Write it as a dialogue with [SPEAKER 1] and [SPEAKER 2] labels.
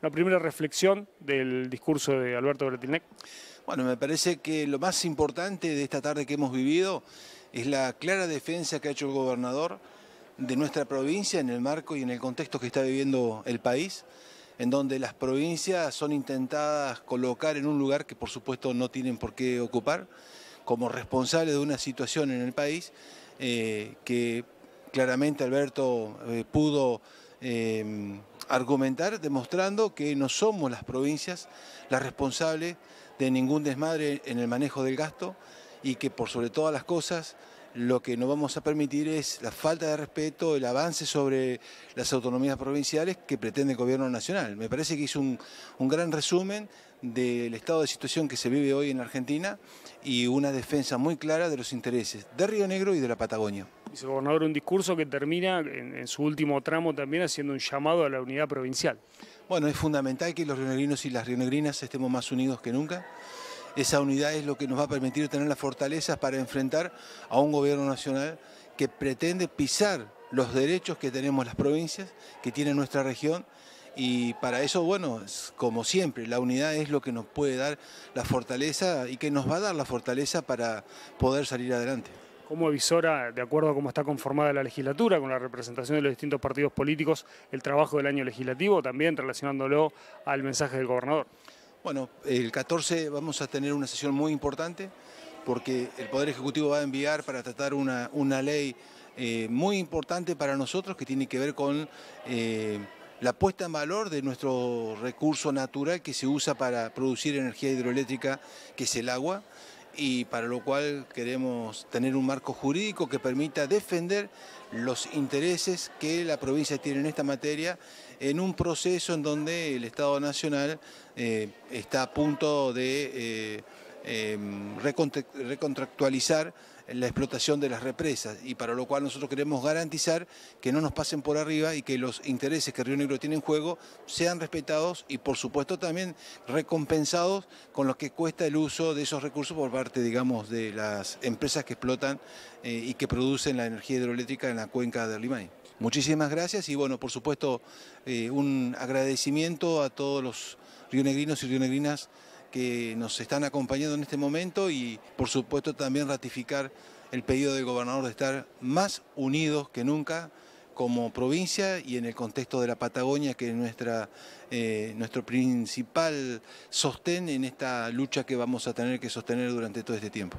[SPEAKER 1] una primera reflexión del discurso de Alberto Bretinec. Bueno, me parece que lo más importante de esta tarde que hemos vivido es la clara defensa que ha hecho el gobernador de nuestra provincia en el marco y en el contexto que está viviendo el país, en donde las provincias son intentadas colocar en un lugar que por supuesto no tienen por qué ocupar, como responsables de una situación en el país eh, que claramente Alberto eh, pudo Em, argumentar demostrando que no somos las provincias las responsables de ningún desmadre en el manejo del gasto y que por sobre todas las cosas lo que no vamos a permitir es la falta de respeto, el avance sobre las autonomías provinciales que pretende el gobierno nacional. Me parece que hizo un, un gran resumen del estado de situación que se vive hoy en Argentina y una defensa muy clara de los intereses de Río Negro y de la Patagonia.
[SPEAKER 2] Gobernador, un discurso que termina en, su último tramo también haciendo un llamado a la unidad provincial. Bueno, es fundamental que los rionegrinos y
[SPEAKER 1] las rionegrinas estemos más unidos que nunca. Esa unidad es lo que nos va a permitir tener las fortalezas para enfrentar a un gobierno nacional que pretende pisar los derechos que tenemos las provincias, que tiene nuestra región, y para eso, bueno, como siempre, la unidad es lo que nos puede dar la fortaleza y que nos va a dar la fortaleza para
[SPEAKER 2] poder salir adelante cómo visora, de acuerdo a cómo está conformada la legislatura, con la representación de los distintos partidos políticos, el trabajo del año legislativo, también relacionándolo al mensaje del gobernador. Bueno, el 14 vamos a tener una sesión muy importante
[SPEAKER 1] porque el Poder Ejecutivo va a enviar para tratar una, una ley eh, muy importante para nosotros que tiene que ver con eh, la puesta en valor de nuestro recurso natural que se usa para producir energía hidroeléctrica, que es el agua y para lo cual queremos tener un marco jurídico que permita defender los intereses que la provincia tiene en esta materia en un proceso en donde el Estado Nacional eh, está a punto de eh, em, recontractualizar la explotación de las represas y para lo cual nosotros queremos garantizar que no nos pasen por arriba y que los intereses que Río Negro tiene en juego sean respetados y por supuesto también recompensados con lo que cuesta el uso de esos recursos por parte, digamos, de las empresas que explotan eh, y que producen la energía hidroeléctrica en la cuenca de Limay. Muchísimas gracias y bueno, por supuesto, eh, un agradecimiento a todos los rionegrinos y rionegrinas que nos están acompañando en este momento y por supuesto también ratificar el pedido del gobernador de estar más unidos que nunca como provincia y en el contexto de la Patagonia, que es nuestra, eh, nuestro principal sostén en esta lucha que vamos a tener que sostener durante todo este tiempo.